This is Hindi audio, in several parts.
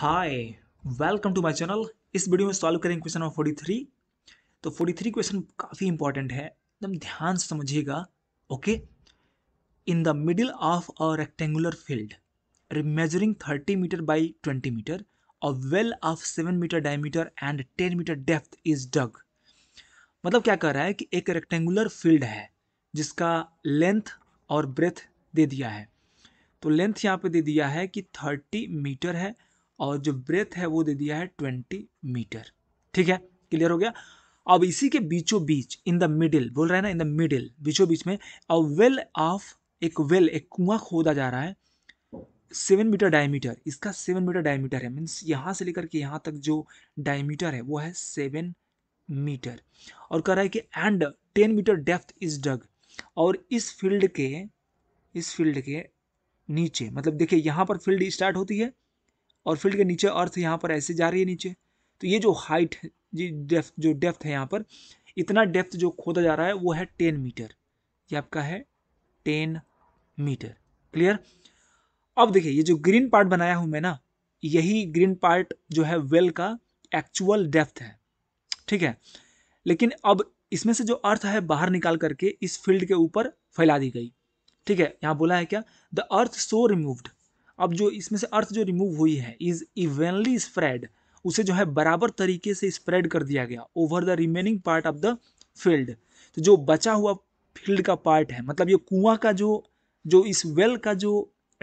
hi welcome to my channel इस वीडियो में सॉल्व करेंगे क्वेश्चन नंबर फोर्टी थ्री तो फोर्टी थ्री क्वेश्चन काफ़ी इंपॉर्टेंट है एकदम ध्यान से समझिएगा okay in the middle of a rectangular field measuring thirty metre by twenty metre a well of seven metre diameter and ten metre depth is dug मतलब क्या कर रहा है कि एक रेक्टेंगुलर फील्ड है जिसका लेंथ और ब्रेथ दे दिया है तो लेंथ यहाँ पे दे दिया है कि थर्टी मीटर है और जो ब्रेथ है वो दे दिया है ट्वेंटी मीटर ठीक है क्लियर हो गया अब इसी के बीचों बीच इन द मिडिल बोल रहे हैं ना इन द मिडिल बीचों बीच में अ वेल ऑफ एक वेल एक कुआं खोदा जा रहा है सेवन मीटर डायमीटर इसका सेवन मीटर डायमीटर है मीन्स यहाँ से लेकर के यहाँ तक जो डायमीटर है वो है सेवन मीटर और कह रहा है कि and ten metre depth is dug और इस फील्ड के इस फील्ड के नीचे मतलब देखिए यहाँ पर फील्ड स्टार्ट होती है और फील्ड के नीचे अर्थ यहाँ पर ऐसे जा रही है नीचे तो ये जो हाइट जी डेफ जो डेप्थ है यहाँ पर इतना डेप्थ जो खोदा जा रहा है वो है टेन मीटर ये आपका है टेन मीटर क्लियर अब देखिए ये जो ग्रीन पार्ट बनाया हूँ मैं ना यही ग्रीन पार्ट जो है वेल का एक्चुअल डेप्थ है ठीक है लेकिन अब इसमें से जो अर्थ है बाहर निकाल करके इस फील्ड के ऊपर फैला दी गई ठीक है यहाँ बोला है क्या द अर्थ सो रिमूव्ड अब जो इसमें से अर्थ जो रिमूव हुई है इज इवेनली स्प्रेड उसे जो है बराबर तरीके से स्प्रेड कर दिया गया over the remaining part of the field तो जो बचा हुआ फील्ड का पार्ट है मतलब ये कुआं का जो जो इस वेल का जो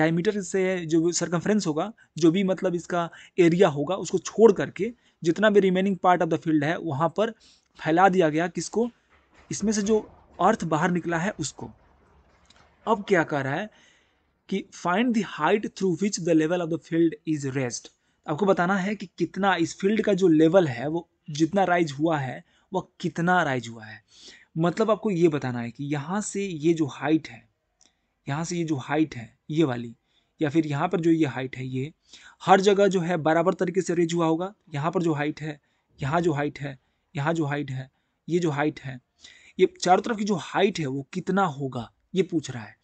डायमीटर से जो सरकमफ्रेंस होगा जो भी मतलब इसका एरिया होगा उसको छोड़ करके जितना भी remaining part of the field है वहाँ पर फैला दिया गया किसको इसमें से जो अर्थ बाहर निकला है उसको अब क्या कह रहा है कि find the height through which the level of the field is raised आपको बताना है कि कितना इस फील्ड का जो लेवल है वो जितना राइज हुआ है वह कितना राइज हुआ है मतलब आपको ये बताना है कि यहाँ से ये जो हाइट है यहाँ से ये जो हाइट है ये वाली या फिर यहाँ पर जो ये हाइट है ये हर जगह जो है बराबर तरीके से रेज हुआ होगा यहाँ पर जो हाइट है यहाँ जो हाइट है यहाँ जो हाइट है ये जो हाइट है ये चारों तरफ की जो हाइट है वो कितना होगा ये पूछ रहा है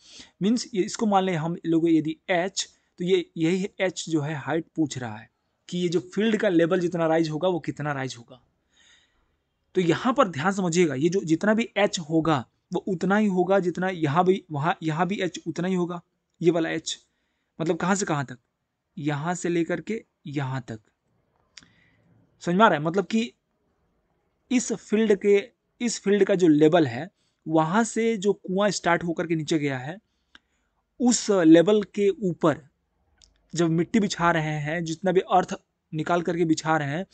मीन्स इसको मान लें हम लोग यदि एच तो ये यही एच जो है हाइट पूछ रहा है कि ये जो फील्ड का लेवल जितना राइज होगा वो कितना राइज होगा तो यहाँ पर ध्यान समझिएगा ये जो जितना भी एच होगा वो उतना ही होगा जितना यहाँ भी वहाँ यहाँ भी एच उतना ही होगा ये वाला एच मतलब कहाँ से कहाँ तक यहाँ से लेकर के यहाँ तक समझ में आ रहा है मतलब कि इस फील्ड के इस फील्ड का जो लेवल है वहाँ से जो कुआं स्टार्ट होकर के नीचे गया है उस लेवल के ऊपर जब मिट्टी बिछा रहे हैं जितना भी अर्थ निकाल करके बिछा रहे हैं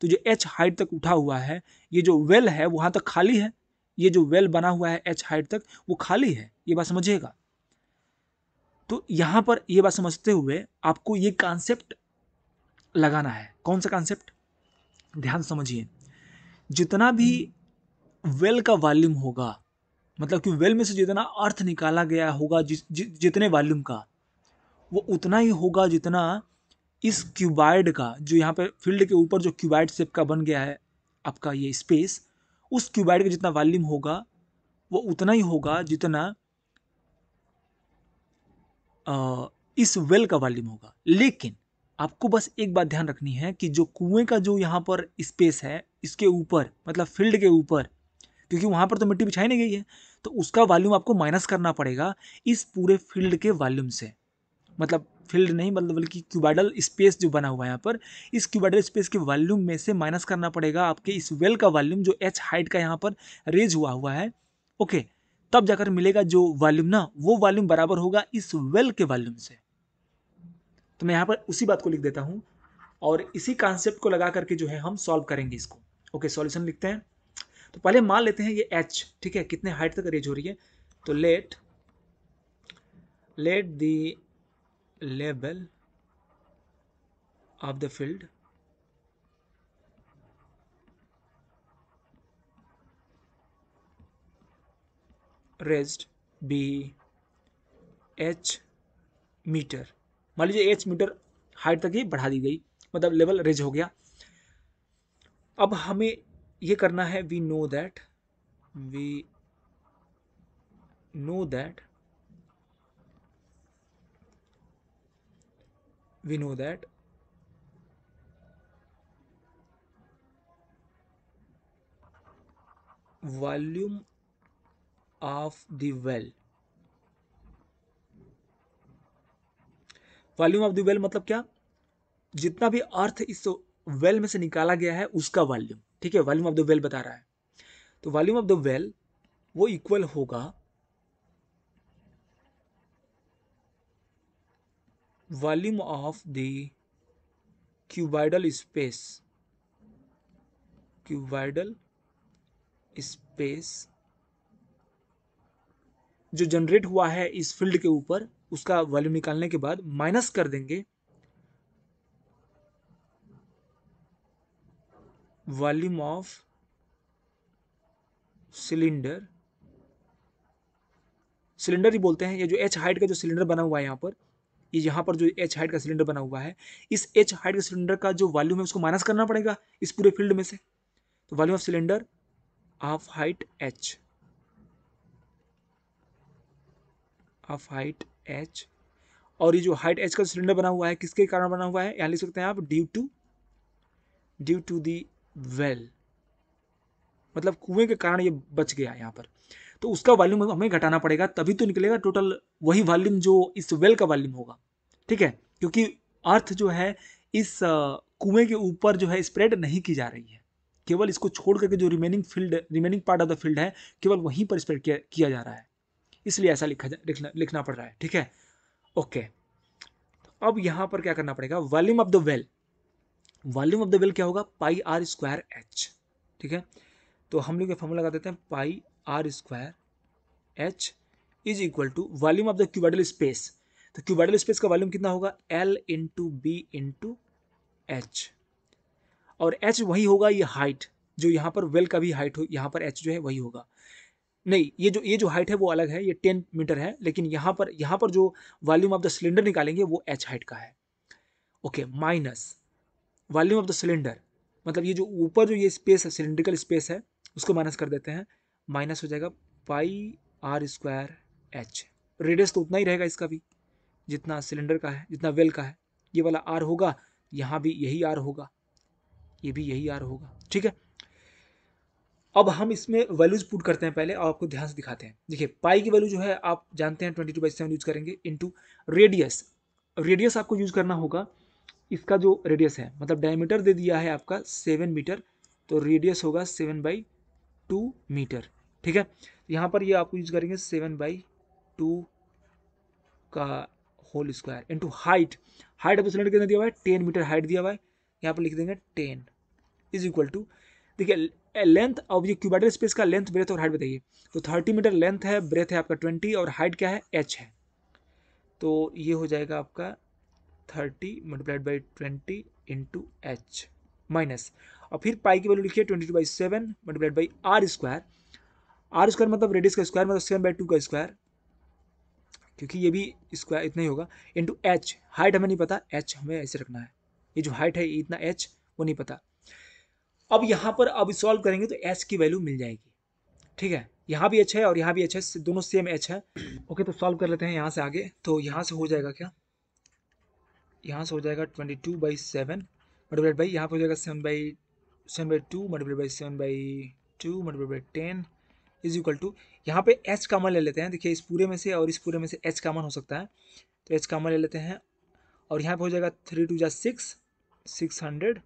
तो जो एच हाइट तक उठा हुआ है ये जो वेल है वहाँ तक खाली है ये जो वेल बना हुआ है एच हाइट तक वो खाली है ये बात समझिएगा तो यहाँ पर ये बात समझते हुए आपको ये कॉन्सेप्ट लगाना है कौन सा कॉन्सेप्ट ध्यान समझिए जितना भी वेल का वॉल्यूम होगा मतलब कि वेल में से जितना अर्थ निकाला गया होगा जिस जि, जितने वॉल्यूम का वो उतना ही होगा जितना इस क्यूबाइड का जो यहाँ पे फील्ड के ऊपर जो क्यूबाइड शेप का बन गया है आपका ये स्पेस उस क्यूबाइड का जितना वॉल्यूम होगा वो उतना ही होगा जितना आ, इस वेल का वॉल्यूम होगा लेकिन आपको बस एक बात ध्यान रखनी है कि जो कुएं का जो यहाँ पर स्पेस है इसके ऊपर मतलब फील्ड के ऊपर क्योंकि वहाँ पर तो मिट्टी बिछाई नहीं गई है तो उसका वॉल्यूम आपको माइनस करना पड़ेगा इस पूरे फील्ड के वॉल्यूम से मतलब फील्ड नहीं मतलब बल्कि क्यूबाइडल स्पेस जो बना हुआ है यहाँ पर इस क्यूबाइडल स्पेस के वॉल्यूम में से माइनस करना पड़ेगा आपके इस वेल का वॉल्यूम जो एच हाइट का यहाँ पर रेज हुआ हुआ है ओके तब जाकर मिलेगा जो वॉल्यूम ना वो वॉल्यूम बराबर होगा इस वेल के वॉल्यूम से तो मैं यहाँ पर उसी बात को लिख देता हूँ और इसी कॉन्सेप्ट को लगा करके जो है हम सॉल्व करेंगे इसको ओके सॉल्यूशन लिखते हैं तो पहले मान लेते हैं ये एच ठीक है कितने हाइट तक रेज हो रही है तो लेट लेट द लेबल of the field raise be h metre मान लीजिए एच मीटर हाइट तक ही बढ़ा दी गई मतलब लेवल रेज हो गया अब हमें ये करना है we know that we know that we know that volume of the well volume of the well मतलब क्या जितना भी अर्थ इस वेल में से निकाला गया है उसका वॉल्यूम ठीक है वॉल्यूम ऑफ द वेल बता रहा है तो वॉल्यूम ऑफ द वेल वो इक्वल होगा volume of the cuboidal space cuboidal space जो जनरेट हुआ है इस फील्ड के ऊपर उसका वॉल्यूम निकालने के बाद माइनस कर देंगे वॉल्यूम ऑफ सिलेंडर सिलेंडर ही बोलते हैं ये जो एच हाइट का जो सिलेंडर बना हुआ है यहाँ पर ये यहाँ पर जो एच हाइट का सिलेंडर बना हुआ है इस एच हाइट के सिलेंडर का जो वॉल्यूम है उसको माइनस करना पड़ेगा इस पूरे फील्ड में से तो volume of cylinder of height H of height H और ये जो हाइट एच का सिलेंडर बना हुआ है किसके कारण बना हुआ है यहाँ लिख सकते हैं आप due to due to the well मतलब कुएं के कारण ये बच गया यहाँ पर तो उसका वॉल्यूम हमें घटाना पड़ेगा तभी तो निकलेगा टोटल वही वॉल्यूम जो इस वेल का वॉल्यूम होगा ठीक है क्योंकि अर्थ जो है इस कुएं के ऊपर जो है स्प्रेड नहीं की जा रही है केवल इसको छोड़ करके जो remaining field remaining part of the field है केवल वहीं पर स्प्रेड किया, किया जा रहा है इसलिए ऐसा लिखा लिखना लिखना पड़ रहा है ठीक है ओके तो अब यहाँ पर क्या करना पड़ेगा volume of the well volume of the well क्या होगा पाई आर स्क्वायर एच ठीक है तो हम लोग ये फॉर्मूला लगा देते हैं pi R square H is equal to volume of the cuboidal space तो क्यूबाइडल स्पेस का वॉल्यूम कितना होगा L into B into H और एच वही होगा ये हाइट जो यहाँ पर वेल का भी हाइट हो यहाँ पर एच जो है वही होगा नहीं ये जो ये जो हाइट है वो अलग है ये टेन मीटर है लेकिन यहाँ पर यहाँ पर जो वॉल्यूम ऑफ द सिलेंडर निकालेंगे वो एच हाइट का है okay minus volume of the cylinder मतलब ये जो ऊपर जो ये स्पेस है सिलेंड्रिकल स्पेस है उसको माइनस कर देते हैं माइनस हो जाएगा pi R square H radius तो उतना ही रहेगा इसका भी जितना सिलेंडर का है जितना वेल का है ये वाला आर होगा यहाँ भी यही आर होगा ये भी यही आर होगा ठीक है अब हम इसमें वैल्यूज पुट करते हैं पहले और आपको ध्यान से दिखाते हैं देखिए पाई की वैल्यू जो है आप जानते हैं twenty two by seven use करेंगे इनटू रेडियस रेडियस आपको यूज करना होगा इसका जो रेडियस है मतलब डायमीटर दे दिया है आपका सेवन मीटर तो रेडियस होगा सेवन बाई टू मीटर ठीक है यहाँ पर ये आपको यूज करेंगे सेवन बाई टू का whole square into height height of cylinder कितना दिया हुआ है टेन मीटर हाइट दिया हुआ है यहाँ पर लिख देंगे टेन इज इक्वल टू देखिए लेंथ अब ये क्यूबाइडल स्पेस का लेंथ ब्रेथ और हाइट बताइए तो थर्टी मीटर लेंथ है ब्रेथ है आपका ट्वेंटी और हाइट क्या है एच है तो ये हो जाएगा आपका thirty multiplied by twenty into H minus और फिर पाई की वैल्यू लिखिए twenty two by seven multiplied by R square R square मतलब रेडियस का स्क्वायर मतलब सेवन बाई टू का स्क्वायर क्योंकि ये भी स्क्वायर इतना ही होगा इंटू एच हाइट हमें नहीं पता एच हमें ऐसे रखना है ये जो हाइट है इतना एच वो नहीं पता अब यहाँ पर अब सॉल्व करेंगे तो एच की वैल्यू मिल जाएगी ठीक है यहाँ भी एच है और यहाँ भी एच है दोनों सेम एच है ओके तो सॉल्व कर लेते हैं यहाँ से आगे तो यहाँ से हो जाएगा क्या यहाँ से हो जाएगा twenty two by seven multiplied by यहाँ पर हो जाएगा seven by seven by two multiplied by seven by two multiplied by ten is equal to यहाँ पे एच कामन ले लेते हैं देखिए इस पूरे में से और इस पूरे में से एच कामन हो सकता है तो एच कामन ले लेते हैं और यहाँ पर हो जाएगा थ्री टू जा सिक्स सिक्स हंड्रेड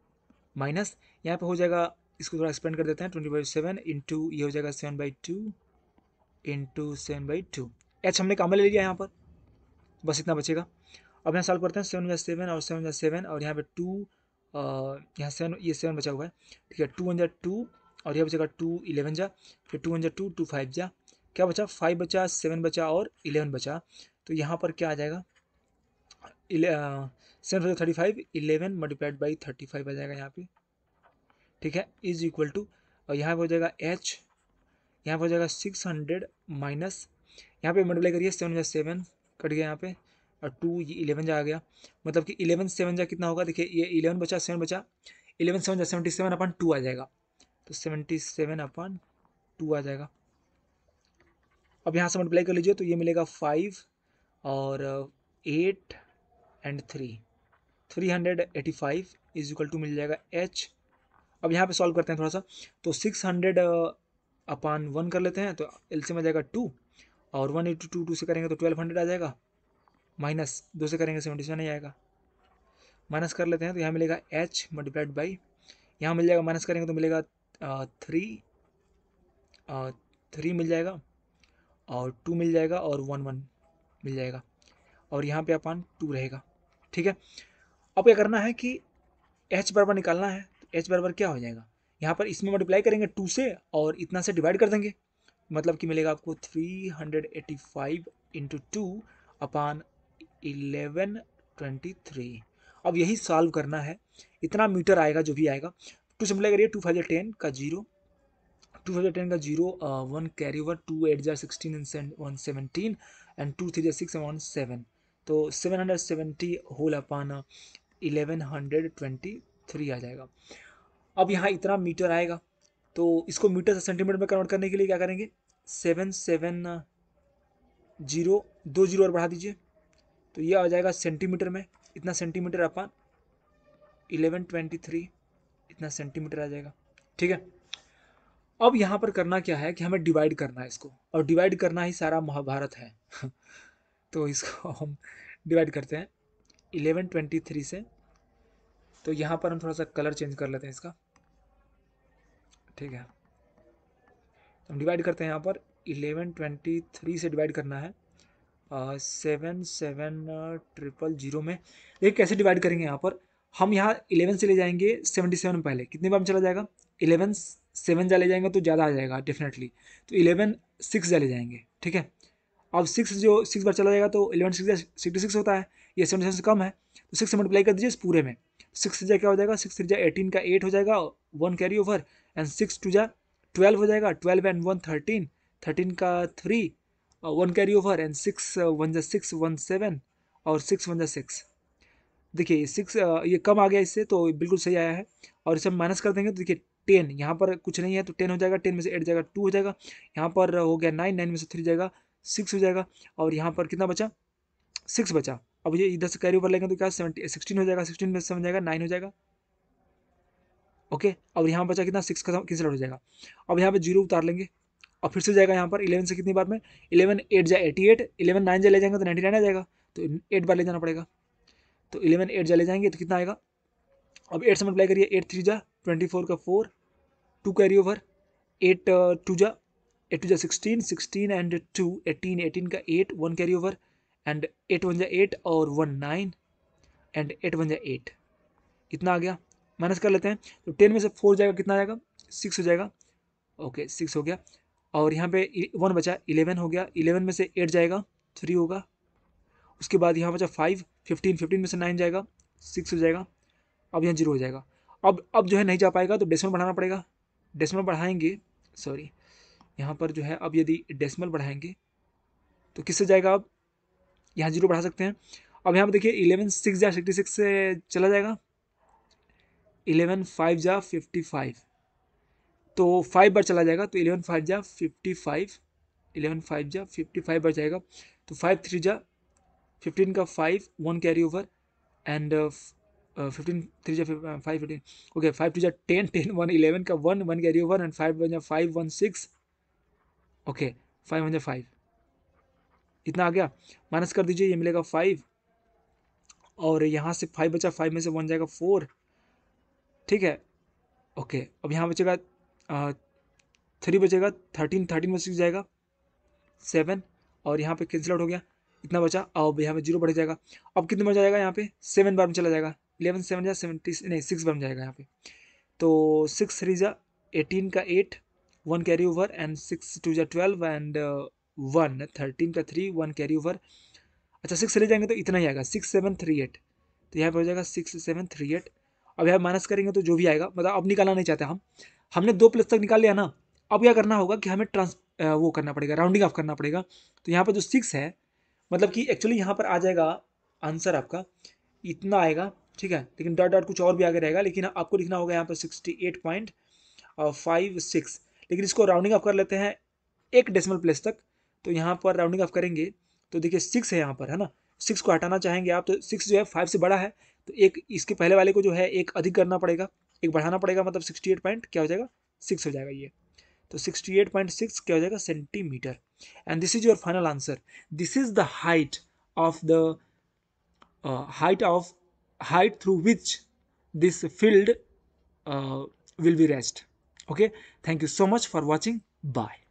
माइनस यहाँ पर हो जाएगा इसको थोड़ा एक्सपेंड कर देते हैं ट्वेंटी बाई सेवन इंटू ये हो जाएगा seven by two into seven by two H हमने कामन ले लिया यहाँ पर बस इतना बचेगा अब यहाँ सॉल्व करते हैं सेवन या सेवन और सेवन या सेवन और यहाँ पे टू यहाँ सेवन ये सेवन बचा हुआ है ठीक है टू वन जा टू और यहाँ बचेगा टू इलेवन जा फिर टू वन जा टू टू फाइव जा क्या बचा फाइव बचा सेवन बचा और इलेवन बचा तो यहाँ पर क्या आ जाएगा सेवन बचा thirty five eleven multiplied by thirty five आ जाएगा यहाँ पे ठीक है इज इक्वल टू और यहाँ पर हो जाएगा एच यहाँ पर हो जाएगा सिक्स हंड्रेड माइनस यहाँ पे मल्टीप्लाई करिए सेवन या सेवन कट गया यहाँ पे और टू ये इलेवन जा आ गया मतलब कि इलेवन सेवन जा कितना होगा देखिए ये इलेवन बचा सेवन बचा इलेवन सेवन जा सेवेंटी सेवन अपन टू आ जाएगा तो सेवेंटी सेवन अपन टू आ जाएगा अब यहाँ से मल्टीप्लाई कर लीजिए तो ये मिलेगा फाइव और eight and three three hundred eighty five is equal to मिल जाएगा एच अब यहाँ पे सॉल्व करते हैं थोड़ा सा तो सिक्स हंड्रेड अपान वन कर लेते हैं तो एल सी में जाएगा टू और वन एटी टू टू से करेंगे तो ट्वेल्व हंड्रेड आ जाएगा माइनस दो से करेंगे सेवेंटी सेवन ही आएगा माइनस कर लेते हैं तो यहाँ मिलेगा एच मल्टीप्लाइड बाई यहाँ मिल जाएगा माइनस करेंगे तो मिलेगा थ्री थ्री मिल जाएगा और टू मिल जाएगा और वन वन मिल जाएगा और यहाँ पे अपन टू रहेगा ठीक है अब क्या करना है कि एच बराबर निकालना है तो एच बराबर क्या हो जाएगा यहाँ पर इसमें मल्टीप्लाई करेंगे टू से और इतना से डिवाइड कर देंगे मतलब कि मिलेगा आपको three hundred eighty five into two upon eleven twenty three अब यही सॉल्व करना है इतना मीटर आएगा जो भी आएगा टू सिंपल करिए टू फाइव टेन का जीरो टू फाइव टेन का zero one carry over two eight जार sixteen and one seventeen and two three जार सिक्स एंड वन सेवन तो seven hundred seventy whole upon eleven hundred twenty three आ जाएगा अब यहाँ इतना मीटर आएगा तो इसको मीटर से सेंटीमीटर में कन्वर्ट करने के लिए क्या करेंगे सेवन सेवन जीरो दो जीरो और बढ़ा दीजिए तो ये आ जाएगा सेंटीमीटर में इतना centimetre upon eleven twenty three इतना सेंटीमीटर आ जाएगा ठीक है अब यहाँ पर करना क्या है कि हमें डिवाइड करना है इसको और डिवाइड करना ही सारा महाभारत है तो इसको हम डिवाइड करते हैं इलेवन ट्वेंटी थ्री से तो यहाँ पर हम थोड़ा सा कलर चेंज कर लेते हैं इसका ठीक है तो हम डिवाइड करते हैं यहाँ पर इलेवन ट्वेंटी थ्री से डिवाइड करना है सेवन सेवन ट्रिपल जीरो में देखिए कैसे डिवाइड करेंगे यहाँ पर हम यहाँ इलेवन से ले जाएंगे सेवेंटी सेवन पहले कितने बार में चला जाएगा इलेवन सेवन जा ले जाएंगे तो ज़्यादा आ जाएगा डेफिनेटली तो इलेवन सिक्स जा ले जाएंगे ठीक है अब सिक्स जो सिक्स बार चला जाएगा तो इलेवन सिक्स सिक्सटी सिक्स होता है ये सेवेंटी सेवन से कम है तो सिक्स मल्टीप्लाई कर दीजिए इस पूरे में सिक्स जा क्या हो जाएगा सिक्स थ्री जा एटीन का एट हो जाएगा one carry over and six two जा ट्वेल्व हो जाएगा twelve and one thirteen thirteen का three one carry over and six one जै सिक्स वन सेवन और सिक्स वन जै सिक्स देखिए सिक्स uh, ये कम आ गया इससे तो बिल्कुल सही आया है और इसे हम माइनस कर देंगे तो देखिए टेन यहाँ पर कुछ नहीं है तो टेन हो जाएगा टेन में से एट जाएगा टू हो जाएगा यहाँ पर हो गया नाइन नाइन में से थ्री जाएगा सिक्स हो जाएगा और यहाँ पर कितना बचा सिक्स बचा अब ये इधर से कैरी ओवर लेंगे तो क्या सेवेंटी सिक्सटीन हो जाएगा सिक्सटीन में से जाएगा नाइन हो जाएगा ओके अब यहाँ बचा कितना सिक्स खत्म किस हो जाएगा अब यहाँ पे जीरो उतार लेंगे और फिर से जाएगा यहाँ पर इलेवन से कितनी बार में इलेवन एट जाए एटी एट इलेवन नाइन जाए ले जाएंगे तो नाइन्टी नाइन आ जाएगा तो एट बार ले जाना पड़ेगा तो इलेवन एट जा ले जाएंगे तो कितना आएगा अब एट से मल्टीप्लाई करिए एट थ्री जा ट्वेंटी फोर का four two carry over eight two जा एट टू जा sixteen sixteen and two eighteen eighteen का eight one carry over and eight one जा एट और one nine and eight one जा एट कितना आ गया माइनस कर लेते हैं तो टेन में से फोर जाएगा कितना जाएगा सिक्स हो जाएगा ओके सिक्स हो गया और यहाँ पे वन बचा इलेवन हो गया इलेवन में से एट जाएगा थ्री होगा उसके बाद यहाँ बचा फाइव फिफ्टीन फिफ्टीन में से नाइन जाएगा सिक्स हो जाएगा अब यहाँ जीरो हो जाएगा अब अब जो है नहीं जा पाएगा तो डेसिमल बढ़ाना पड़ेगा डेसिमल बढ़ाएंगे सॉरी यहाँ पर जो है अब यदि डेसिमल बढ़ाएंगे तो किससे जाएगा अब यहाँ जीरो बढ़ा सकते हैं अब यहाँ पर देखिए इलेवन सिक्स जा सिक्सटी सिक्स से चला जाएगा इलेवन फाइव जा फिफ्टी फाइव तो फाइव बार चला जाएगा तो इलेवन फाइव जा फिफ्टी फाइव इलेवन फाइव जा फिफ्टी फाइव बार जाएगा तो फाइव थ्री जा फिफ्टीन का five one carry over and fifteen three जा five fifteen okay five two जा टेन टेन वन इलेवन का one one carry over and five one जा five one six okay five one जा फाइव इतना आ गया माइनस कर दीजिए ये मिलेगा फाइव और यहाँ से फाइव बचा फाइव में से वन जाएगा फोर ठीक है ओके अब यहाँ बचेगा थ्री बचेगा थर्टीन थर्टीन में सिक्स जाएगा सेवन और यहाँ पे कैंसिल आउट हो गया इतना बचा अब यहाँ पे जीरो बढ़ जाएगा अब कितने बार जाएगा यहाँ पे सेवन बार में चला जाएगा इलेवन सेवन या सेवनटी नहीं सिक्स बार में जाएगा यहाँ पे तो सिक्स थ्री जा एटीन का eight one carry over and six two जा ट्वेल्व एंड वन थर्टीन का थ्री वन कैरी ओवर अच्छा सिक्स ले जाएंगे तो इतना ही आएगा सिक्स सेवन थ्री एट तो यहाँ पर हो जाएगा सिक्स सेवन थ्री एट अब यहाँ माइनस करेंगे तो जो भी आएगा मतलब अब निकालना नहीं चाहते हम हमने दो प्लस तक निकाल लिया ना अब क्या करना होगा कि हमें ट्रांस वो करना पड़ेगा राउंडिंग ऑफ करना पड़ेगा तो यहाँ पर जो सिक्स है मतलब कि एक्चुअली यहाँ पर आ जाएगा आंसर आपका इतना आएगा ठीक है लेकिन डॉट डॉट कुछ और भी आगे रहेगा लेकिन आपको लिखना होगा यहाँ पर sixty eight point five six लेकिन इसको राउंडिंग ऑफ कर लेते हैं एक डेसिमल प्लेस तक तो यहाँ पर राउंडिंग ऑफ करेंगे तो देखिए सिक्स है यहाँ पर है ना सिक्स को हटाना चाहेंगे आप तो सिक्स जो है फाइव से बड़ा है तो एक इसके पहले वाले को जो है एक अधिक करना पड़ेगा एक बढ़ाना पड़ेगा मतलब सिक्सटी एट पॉइंट क्या हो जाएगा सिक्स हो जाएगा ये तो सिक्सटी एट पॉइंट सिक्स क्या हो जाएगा centimetre and this is your final answer this is the height of the height of height through which this field will be rest okay thank you so much for watching bye